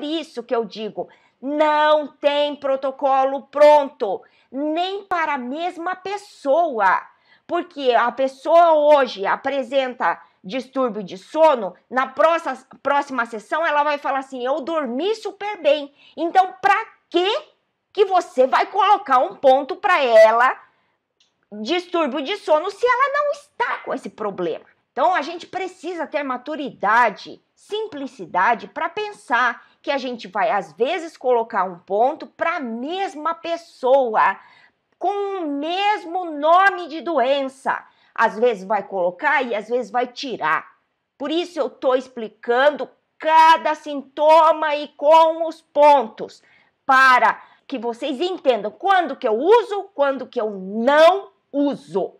por isso que eu digo, não tem protocolo pronto, nem para a mesma pessoa. Porque a pessoa hoje apresenta distúrbio de sono, na próxima, próxima sessão ela vai falar assim: eu dormi super bem. Então, para que que você vai colocar um ponto para ela distúrbio de sono se ela não está com esse problema? Então, a gente precisa ter maturidade, simplicidade para pensar que a gente vai às vezes colocar um ponto para a mesma pessoa com o mesmo nome de doença. Às vezes vai colocar e às vezes vai tirar. Por isso eu estou explicando cada sintoma e com os pontos para que vocês entendam quando que eu uso, quando que eu não uso.